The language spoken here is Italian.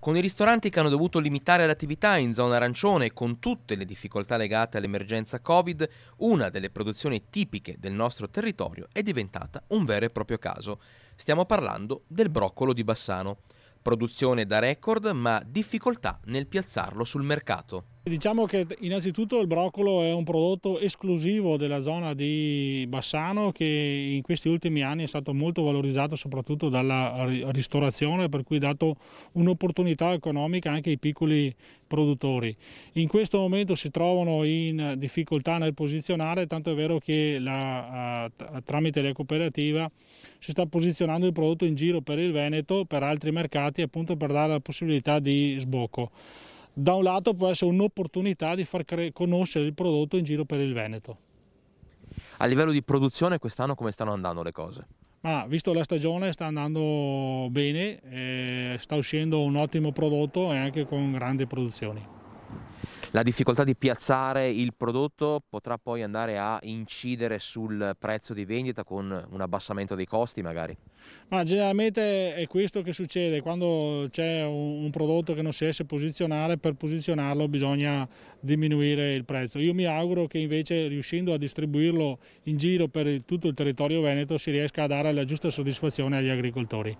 Con i ristoranti che hanno dovuto limitare l'attività in zona arancione e con tutte le difficoltà legate all'emergenza Covid, una delle produzioni tipiche del nostro territorio è diventata un vero e proprio caso. Stiamo parlando del broccolo di Bassano. Produzione da record ma difficoltà nel piazzarlo sul mercato. Diciamo che innanzitutto il broccolo è un prodotto esclusivo della zona di Bassano che in questi ultimi anni è stato molto valorizzato soprattutto dalla ristorazione per cui ha dato un'opportunità economica anche ai piccoli produttori. In questo momento si trovano in difficoltà nel posizionare, tanto è vero che la, tramite la cooperativa si sta posizionando il prodotto in giro per il Veneto, per altri mercati appunto per dare la possibilità di sbocco da un lato può essere un'opportunità di far conoscere il prodotto in giro per il Veneto. A livello di produzione quest'anno come stanno andando le cose? Ma visto la stagione sta andando bene, eh, sta uscendo un ottimo prodotto e anche con grandi produzioni la difficoltà di piazzare il prodotto potrà poi andare a incidere sul prezzo di vendita con un abbassamento dei costi magari? Ma generalmente è questo che succede, quando c'è un, prodotto che non si riesce a posizionare, per posizionarlo bisogna diminuire il prezzo. Io mi auguro che invece riuscendo a distribuirlo in giro per tutto il territorio veneto si riesca a dare la giusta soddisfazione agli agricoltori.